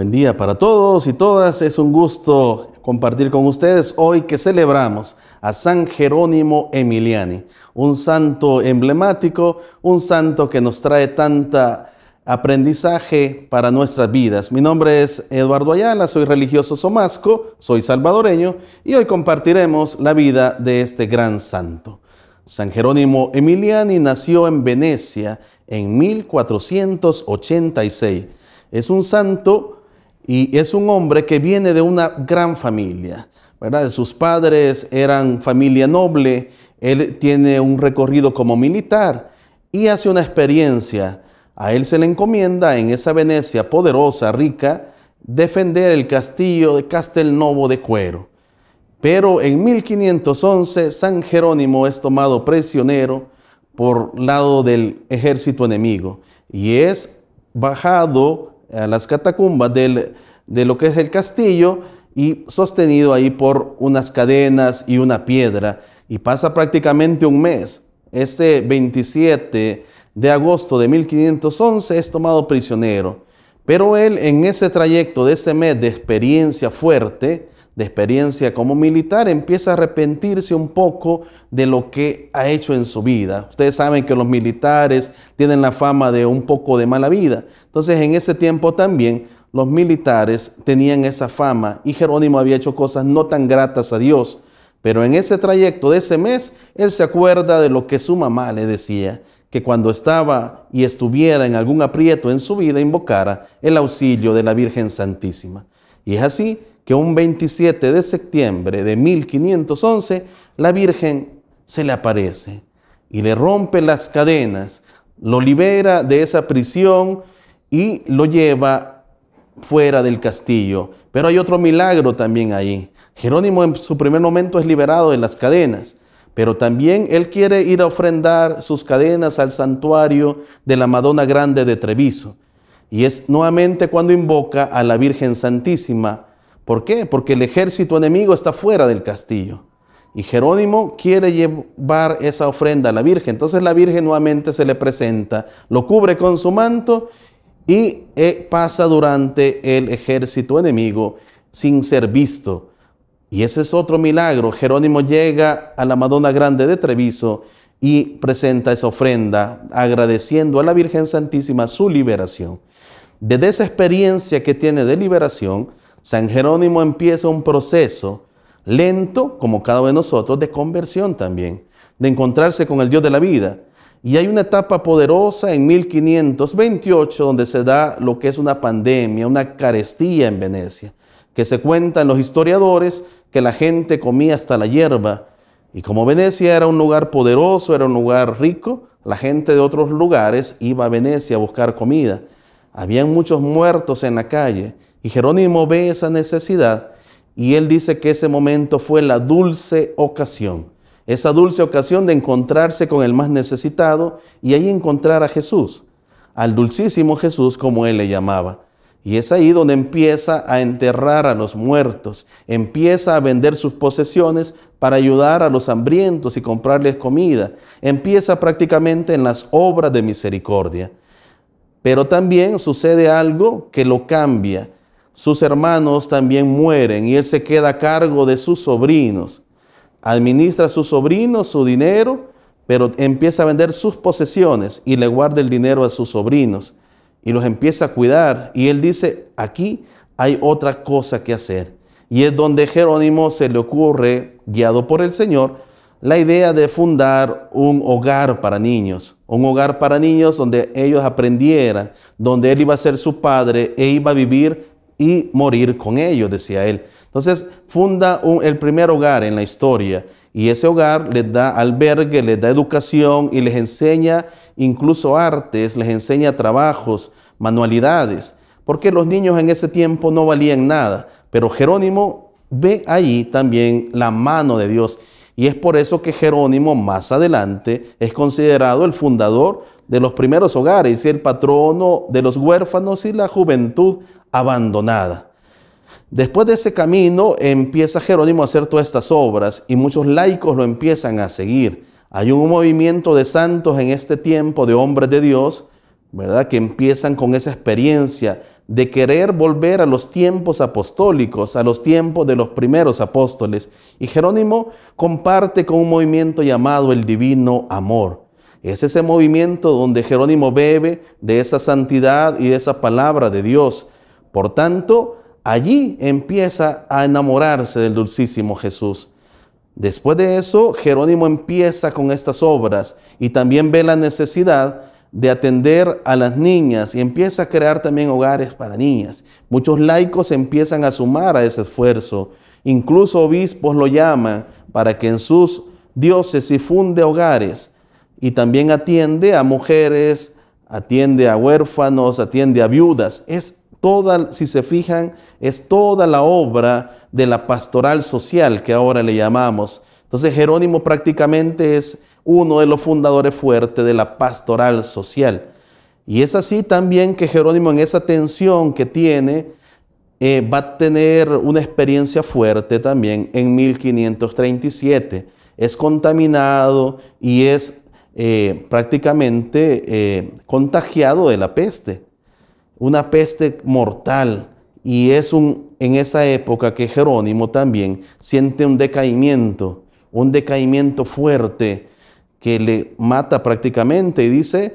Buen día para todos y todas. Es un gusto compartir con ustedes hoy que celebramos a San Jerónimo Emiliani, un santo emblemático, un santo que nos trae tanta aprendizaje para nuestras vidas. Mi nombre es Eduardo Ayala, soy religioso somasco, soy salvadoreño y hoy compartiremos la vida de este gran santo. San Jerónimo Emiliani nació en Venecia en 1486. Es un santo y es un hombre que viene de una gran familia, ¿verdad? Sus padres eran familia noble, él tiene un recorrido como militar y hace una experiencia. A él se le encomienda en esa Venecia poderosa, rica, defender el castillo de Castelnovo de Cuero. Pero en 1511 San Jerónimo es tomado prisionero por lado del ejército enemigo y es bajado a las catacumbas de lo que es el castillo y sostenido ahí por unas cadenas y una piedra. Y pasa prácticamente un mes. ese 27 de agosto de 1511 es tomado prisionero. Pero él en ese trayecto de ese mes de experiencia fuerte, de experiencia como militar, empieza a arrepentirse un poco de lo que ha hecho en su vida. Ustedes saben que los militares tienen la fama de un poco de mala vida. Entonces, en ese tiempo también los militares tenían esa fama y Jerónimo había hecho cosas no tan gratas a Dios. Pero en ese trayecto de ese mes, él se acuerda de lo que su mamá le decía, que cuando estaba y estuviera en algún aprieto en su vida, invocara el auxilio de la Virgen Santísima. Y es así que un 27 de septiembre de 1511 la Virgen se le aparece y le rompe las cadenas, lo libera de esa prisión y lo lleva fuera del castillo. Pero hay otro milagro también ahí. Jerónimo en su primer momento es liberado de las cadenas, pero también él quiere ir a ofrendar sus cadenas al santuario de la Madonna Grande de Treviso. Y es nuevamente cuando invoca a la Virgen Santísima ¿Por qué? Porque el ejército enemigo está fuera del castillo. Y Jerónimo quiere llevar esa ofrenda a la Virgen. Entonces la Virgen nuevamente se le presenta, lo cubre con su manto y eh, pasa durante el ejército enemigo sin ser visto. Y ese es otro milagro. Jerónimo llega a la Madonna Grande de Treviso y presenta esa ofrenda agradeciendo a la Virgen Santísima su liberación. Desde esa experiencia que tiene de liberación, San Jerónimo empieza un proceso lento, como cada uno de nosotros, de conversión también, de encontrarse con el Dios de la vida. Y hay una etapa poderosa en 1528 donde se da lo que es una pandemia, una carestía en Venecia, que se cuentan los historiadores que la gente comía hasta la hierba. Y como Venecia era un lugar poderoso, era un lugar rico, la gente de otros lugares iba a Venecia a buscar comida. Habían muchos muertos en la calle y Jerónimo ve esa necesidad y él dice que ese momento fue la dulce ocasión, esa dulce ocasión de encontrarse con el más necesitado y ahí encontrar a Jesús, al dulcísimo Jesús como él le llamaba. Y es ahí donde empieza a enterrar a los muertos, empieza a vender sus posesiones para ayudar a los hambrientos y comprarles comida, empieza prácticamente en las obras de misericordia. Pero también sucede algo que lo cambia sus hermanos también mueren y él se queda a cargo de sus sobrinos. Administra a sus sobrinos su dinero, pero empieza a vender sus posesiones y le guarda el dinero a sus sobrinos y los empieza a cuidar. Y él dice, aquí hay otra cosa que hacer. Y es donde Jerónimo se le ocurre, guiado por el Señor, la idea de fundar un hogar para niños, un hogar para niños donde ellos aprendieran, donde él iba a ser su padre e iba a vivir y morir con ellos, decía él. Entonces funda el primer hogar en la historia y ese hogar les da albergue, les da educación y les enseña incluso artes, les enseña trabajos, manualidades, porque los niños en ese tiempo no valían nada, pero Jerónimo ve allí también la mano de Dios. Y es por eso que Jerónimo más adelante es considerado el fundador de los primeros hogares y el patrono de los huérfanos y la juventud abandonada. Después de ese camino empieza Jerónimo a hacer todas estas obras y muchos laicos lo empiezan a seguir. Hay un movimiento de santos en este tiempo, de hombres de Dios, ¿verdad? Que empiezan con esa experiencia de querer volver a los tiempos apostólicos, a los tiempos de los primeros apóstoles. Y Jerónimo comparte con un movimiento llamado el divino amor. Es ese movimiento donde Jerónimo bebe de esa santidad y de esa palabra de Dios por tanto, allí empieza a enamorarse del dulcísimo Jesús. Después de eso, Jerónimo empieza con estas obras y también ve la necesidad de atender a las niñas y empieza a crear también hogares para niñas. Muchos laicos empiezan a sumar a ese esfuerzo. Incluso obispos lo llaman para que en sus diócesis funde hogares y también atiende a mujeres, atiende a huérfanos, atiende a viudas. Es si se fijan, es toda la obra de la pastoral social que ahora le llamamos. Entonces Jerónimo prácticamente es uno de los fundadores fuertes de la pastoral social. Y es así también que Jerónimo en esa tensión que tiene eh, va a tener una experiencia fuerte también en 1537. Es contaminado y es eh, prácticamente eh, contagiado de la peste una peste mortal. Y es un, en esa época que Jerónimo también siente un decaimiento, un decaimiento fuerte que le mata prácticamente y dice,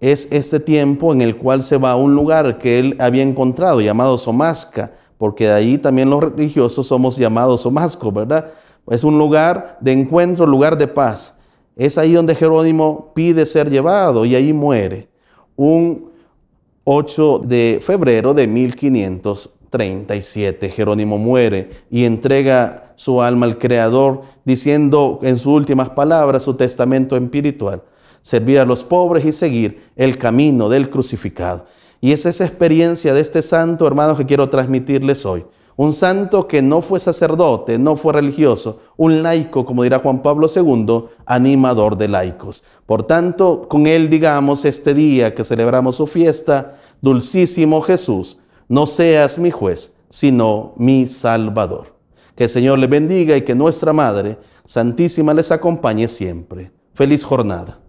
es este tiempo en el cual se va a un lugar que él había encontrado llamado Somasca, porque de ahí también los religiosos somos llamados Somasco, ¿verdad? Es un lugar de encuentro, lugar de paz. Es ahí donde Jerónimo pide ser llevado y ahí muere. Un 8 de febrero de 1537, Jerónimo muere y entrega su alma al Creador, diciendo en sus últimas palabras su testamento espiritual, servir a los pobres y seguir el camino del crucificado. Y es esa experiencia de este santo, hermano que quiero transmitirles hoy. Un santo que no fue sacerdote, no fue religioso, un laico, como dirá Juan Pablo II, animador de laicos. Por tanto, con él digamos este día que celebramos su fiesta, dulcísimo Jesús, no seas mi juez, sino mi salvador. Que el Señor le bendiga y que nuestra Madre Santísima les acompañe siempre. Feliz jornada.